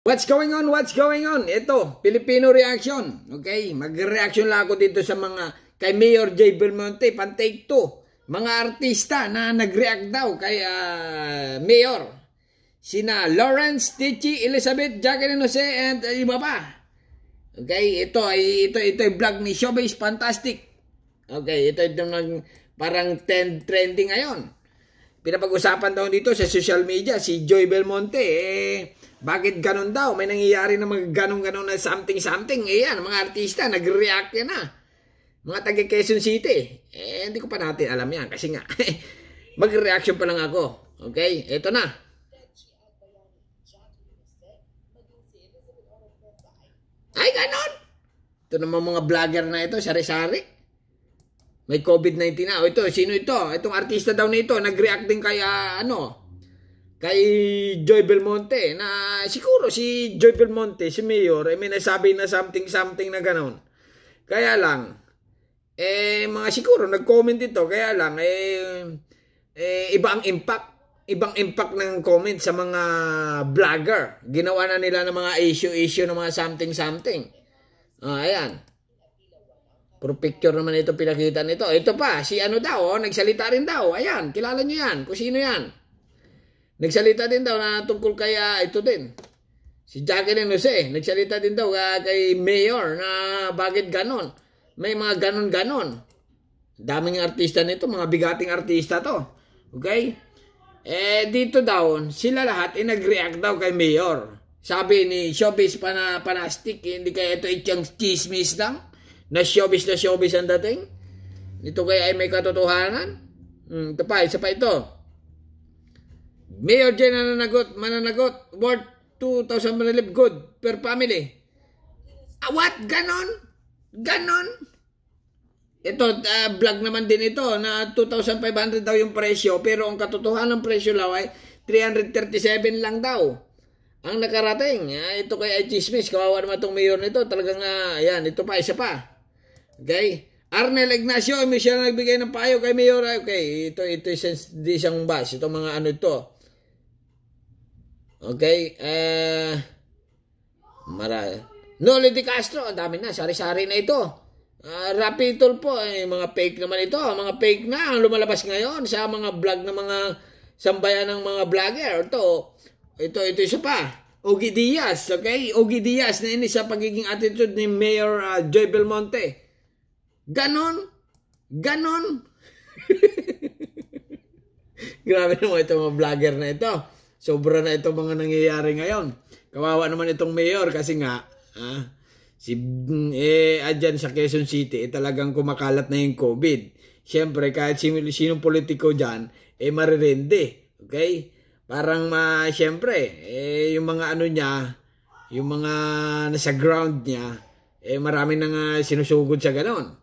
What's going on? What's going on? Ito, Filipino reaction. Okay, magre reaction lang ako dito sa mga kay Mayor Jay Belmonte, pan take 2. Mga artista na nag-react daw kay uh, Mayor. Sina Lawrence, Tichi, Elizabeth, Jacqueline Jose, and uh, iba pa. Okay, ito ay ito ito yung vlog ni Showbiz Fantastic. Okay, ito yung parang trend, trending ngayon pinapag-usapan daw dito sa social media si Joy Belmonte eh bakit ganun daw may nangyayari na mga ganun-ganun na something something eh yan mga artista nag-react yan na ah. mga taga Quezon City eh hindi ko pa natin alam yan kasi nga mag-reaction pa lang ako okay eto na ay ganun ito naman mga vlogger na ito sari-sari may COVID-19 na. O ito, sino ito? Itong artista daw nito, na nag-react din kay uh, ano? Kay Joy Belmonte na siguro si Joy Belmonte, si Mayor, eh, may nasabi na something-something na ganon. Kaya lang, eh mga siguro nag-comment dito. kaya lang, eh, eh iba ang impact ibang impact ng comment sa mga vlogger. Ginawa na nila ng mga issue-issue ng mga something-something. Ah, ayan. Puro picture naman ito pinakita nito. Ito pa, si ano daw, oh, nagsalita rin daw. Ayan, kilala nyo yan. Kung sino yan. Nagsalita din daw na tungkol kay uh, ito din. Si Jacqueline Jose, nagsalita din daw uh, kay Mayor na bakit ganon. May mga ganon-ganon. Daming artista nito, mga bigating artista to. Okay? Eh, dito daw, sila lahat ay eh, nag-react daw kay Mayor. Sabi ni Showbiz pana, Panastic, hindi eh, kaya ito itchang eh, chismis lang. Na showbiz na showbiz ang dating? Ito kaya ay may katotohanan? Hmm, ito pa, isa pa ito. Mayor Jen nananagot, mananagot, worth 2,000 manalib good per family. Ah, what? Ganon? Ganon? Ito, uh, vlog naman din ito na 2,500 daw yung presyo pero ang katotohanan ng presyo daw ay 337 lang daw ang nakarating. Ah, ito kaya ay chismis. Kawawa naman itong mayor nito. Talagang, uh, ayan, ito pa, isa pa. Okay? Arnel Ignacio, may siya nagbigay ng payo kay Mayor. Okay, ito, ito di siyang bash. Ito mga ano ito. Okay, eh, uh, mara. Noli Di Castro, ang dami na, sari-sari na ito. Uh, ah, Rapi po, eh, mga fake naman ito. Mga fake na ang lumalabas ngayon sa mga vlog ng mga sambayan ng mga vlogger. Ito, ito, ito siya pa. Ogi Diaz, okay? Ogi Diaz na ini sa pagiging attitude ni Mayor uh, Joy Belmonte. Ganon. Ganon. Grabe naman itong mga vlogger na ito. Sobra na itong mga nangyayari ngayon. Kawawa naman itong mayor kasi nga, ha? Ah, si, eh, adyan sa Quezon City, eh, talagang kumakalat na yung COVID. Siyempre, kahit sino, sinong politiko diyan eh, marirende. Okay? Parang, ma, uh, siyempre, eh, yung mga ano niya, yung mga nasa ground niya, eh, marami nang uh, sinusugod sa ganon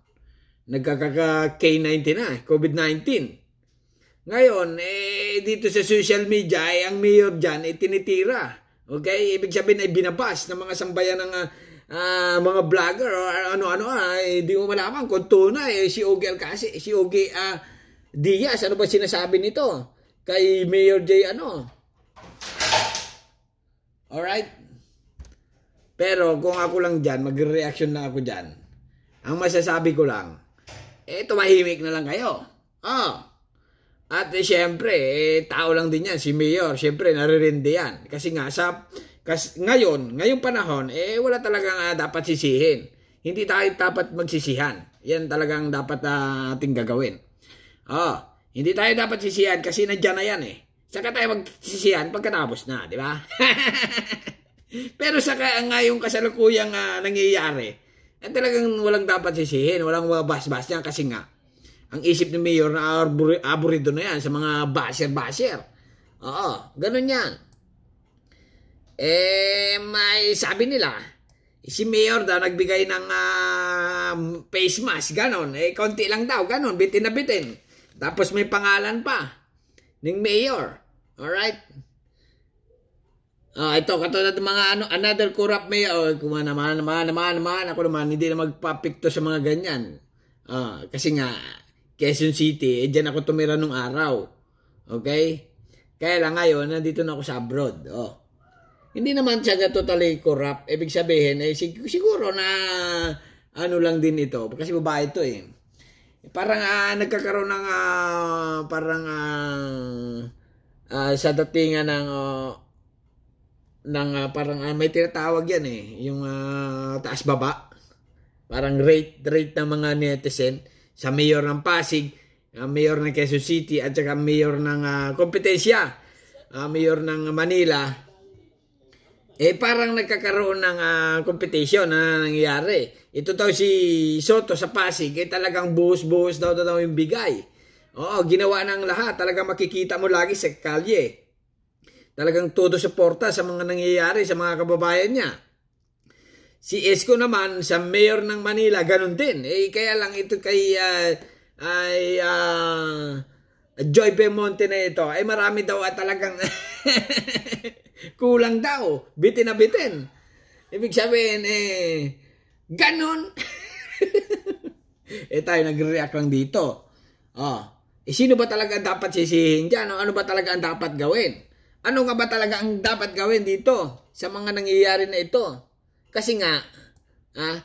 nagkakaka-K19 na, COVID-19. Ngayon, eh, dito sa social media, eh, ang mayor dyan, eh, tinitira. Okay? Ibig sabihin ay eh, binabas ng mga sambayan ng uh, mga vlogger o ano-ano ah, eh, mo malaman kung tunay eh, si Ogie Alcasi, si Ogie uh, Diaz, ano ba sinasabi nito? Kay Mayor J. ano? Alright? Pero kung ako lang dyan, magre-reaction na ako dyan. Ang masasabi ko lang, eh tumahimik na lang kayo. Ah. At eh, syempre, eh, tao lang din yan, si Mayor. Syempre, naririndi yan. Kasi nga, sa, kasi, ngayon, ngayong panahon, eh, wala talagang uh, dapat sisihin. Hindi tayo dapat magsisihan. Yan talagang dapat uh, ating gagawin. Ah, hindi tayo dapat sisihan kasi nandiyan na yan eh. Saka tayo magsisihan pagkatapos na, di ba? Pero saka ngayong kasalukuyang uh, nangyayari, eh talagang walang dapat sisihin, walang mabas-bas niyan kasi nga, ang isip ni Mayor na aburido na yan sa mga basher-basher. Oo, ganun yan. Eh, may sabi nila, si Mayor daw nagbigay ng uh, face mask, ganon. Eh, konti lang daw, ganon, bitin na bitin. Tapos may pangalan pa ng Mayor. Alright? Ah, uh, ito katulad ng mga ano another corrupt mayor oh, kuma naman naman naman naman ako naman hindi na magpapikto sa mga ganyan. Ah, uh, kasi nga Quezon City, eh, diyan ako tumira nung araw. Okay? Kaya lang ngayon, nandito na ako sa abroad. Oh. Hindi naman siya totally corrupt. Ibig sabihin, eh, sig- siguro na ano lang din ito. Kasi babae ito eh. Parang uh, nagkakaroon ng uh, parang uh, uh, sa datingan ng uh, ng uh, parang uh, may tinatawag yan eh, yung uh, taas baba. Parang rate rate ng mga netizen sa mayor ng Pasig, uh, mayor ng Quezon City at saka mayor ng uh, kompetensya, uh, mayor ng Manila. Eh parang nagkakaroon ng uh, competition na nangyayari. Ito daw si Soto sa Pasig, eh talagang buhos-buhos daw daw yung bigay. Oo, ginawa ng lahat. Talaga makikita mo lagi sa kalye Talagang todo suporta sa mga nangyayari sa mga kababayan niya. Si Esco naman, sa mayor ng Manila, ganun din. Eh, kaya lang ito kay uh, ay, uh, Joy Bemonte na ito, ay eh, marami daw at talagang kulang daw. Bitin na bitin. Ibig sabihin, eh, ganun. eh tayo nagre-react lang dito. Oh. Eh sino ba talaga dapat sisihin dyan? Ano ba talaga ang dapat gawin? Ano nga ba talaga ang dapat gawin dito sa mga nangyayari na ito? Kasi nga, ah,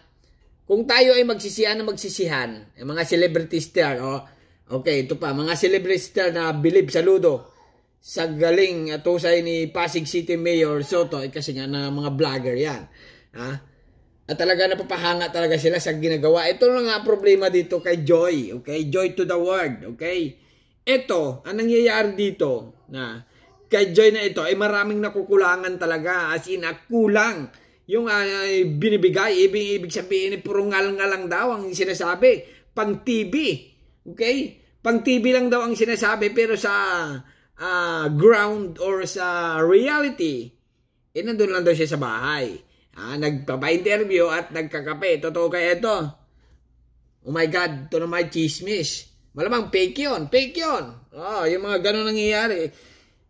kung tayo ay magsisihan na magsisihan, eh, mga celebrity star, oh, okay, ito pa, mga celebrity star na believe sa Ludo, sa galing at usay ni Pasig City Mayor Soto, eh, kasi nga na mga vlogger yan. Ah, at talaga napapahanga talaga sila sa ginagawa. Ito lang nga problema dito kay Joy. Okay? Joy to the world. Okay? Ito, ang nangyayari dito na kay Joy na ito ay maraming nakukulangan talaga. As in, ah, kulang yung uh, binibigay. Ibig, ibig sabihin, puro ngal lang daw ang sinasabi. Pang TV. Okay? Pang TV lang daw ang sinasabi pero sa uh, ground or sa reality, eh nandun lang daw siya sa bahay. Ah, nagpapa-interview at nagkakape. Totoo kaya ito? Oh my God, ito na may chismis. Malamang fake yun, fake yun. Oh, yung mga ganun nangyayari.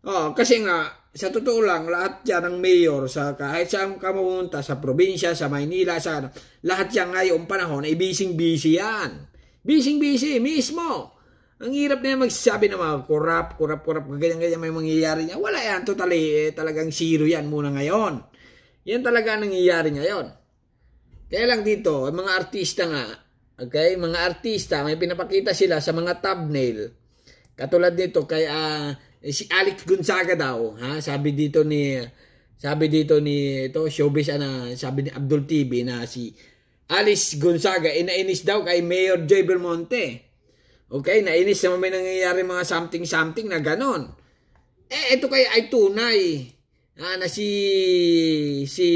Oh, kasi nga, sa totoo lang, lahat yan ng mayor, sa kahit saan ka mamunta, sa probinsya, sa Maynila, sa ano, lahat yan ngayon panahon, ay busy-busy yan. Busy-busy mismo. Ang hirap na yan magsasabi ng mga corrupt, corrupt, corrupt, ganyan-ganyan may mangyayari niya. Wala yan, totally, eh, talagang zero yan muna ngayon. Yan talaga ang nangyayari ngayon. Kaya lang dito, mga artista nga, okay, mga artista, may pinapakita sila sa mga thumbnail. Katulad nito kay uh, eh, si Alex Gonzaga daw, ha? Sabi dito ni sabi dito ni ito showbiz ana sabi ni Abdul TV na si Alice Gonzaga inainis eh, daw kay Mayor Joy Belmonte. Okay, nainis naman may nangyayari mga something-something na ganon. Eh, ito kay ay tunay ah, na si si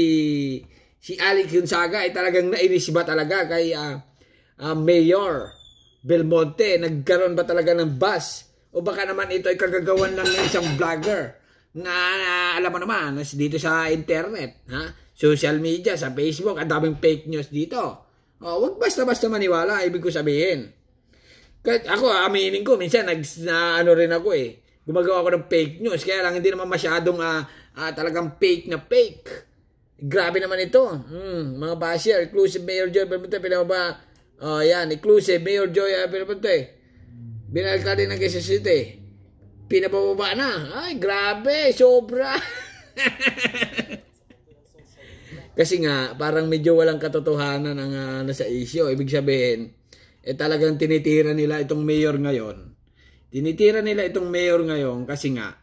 si Alex Gonzaga ay talagang nainis ba talaga kay uh, uh, Mayor Belmonte. Nagkaroon ba talaga ng bus o baka naman ito ay kagagawan lang ng isang vlogger na, na alam mo naman, dito sa internet, ha? Social media, sa Facebook, ang daming fake news dito. O, wag basta-basta maniwala, ibig ko sabihin. Kahit ako, aminin ko, minsan nag, na, ano rin ako eh. Gumagawa ako ng fake news, kaya lang hindi naman masyadong uh, uh, talagang fake na fake. Grabe naman ito. Mm, mga basher, inclusive Mayor Joy Bermuda, pinababa. Oh, yan, inclusive Mayor Joy Bermuda. Ah, Binalik din ng Quezon City. Pinabababa na. Ay, grabe. Sobra. Kasi nga, parang medyo walang katotohanan ang uh, nasa issue. Ibig sabihin, eh talagang tinitira nila itong mayor ngayon. Tinitira nila itong mayor ngayon kasi nga,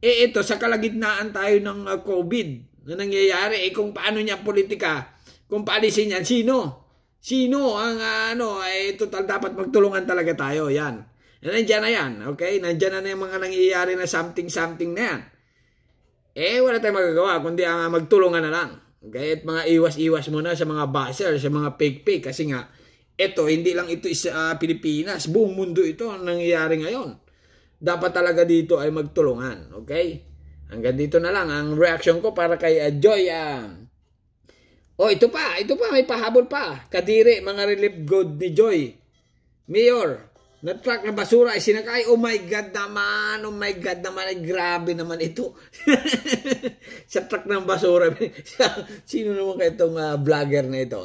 eh ito, sa kalagitnaan tayo ng uh, COVID na nangyayari, eh kung paano niya politika, kung paalisin niya, sino? Sino ang uh, ano, eh total dapat magtulungan talaga tayo, yan. Nandiyan na yan, okay? Nandiyan na, na yung mga nangyayari na something-something na yan. Eh, wala tayong magagawa, kundi ang ah, magtulungan na lang. Okay? At mga iwas-iwas muna sa mga buzzer, sa mga fake-fake. Kasi nga, ito, hindi lang ito sa uh, ah, Pilipinas. Buong mundo ito nangyayari ngayon. Dapat talaga dito ay magtulungan, okay? Hanggang dito na lang ang reaction ko para kay uh, Joy. Oh, ito pa, ito pa, may pahabol pa. Kadiri, mga relief good ni Joy. Mayor, na truck na basura ay sinakay. Oh my God naman, oh my God naman, ay grabe naman ito. sa truck ng basura. Sino naman kayo itong uh, vlogger na ito?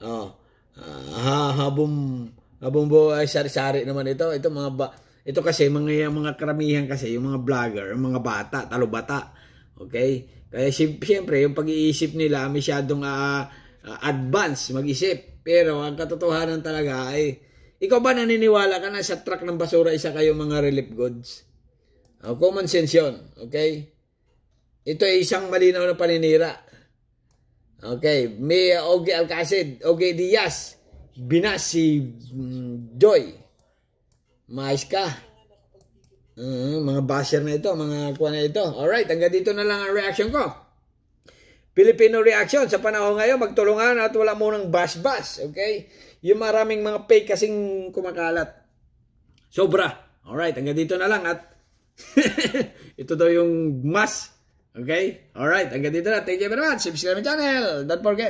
Oh, uh, ha, habong, habong bo, ay sari-sari naman ito. Ito mga ba, ito kasi mga mga karamihan kasi yung mga vlogger, yung mga bata, talo bata. Okay? Kaya siyempre yung pag-iisip nila masyadong uh, ah, uh, advance mag-isip. Pero ang katotohanan talaga ay ikaw ba naniniwala ka na sa truck ng basura isa kayo mga relief goods? Uh, common sense yun. Okay? Ito ay isang malinaw na paninira. Okay. May uh, Ogie Alcacid, Ogie Diaz, binas si mm, Joy. Maayos ka. Uh, mga basher na ito, mga kuha na ito. Alright, hanggang dito na lang ang reaction ko. Filipino reaction sa panahon ngayon, magtulungan at wala munang bash-bash, okay? Yung maraming mga fake kasing kumakalat. Sobra. Alright, hanggang dito na lang at ito daw yung mas. Okay? Alright, hanggang dito na. Thank you very much. Subscribe my channel. Don't forget.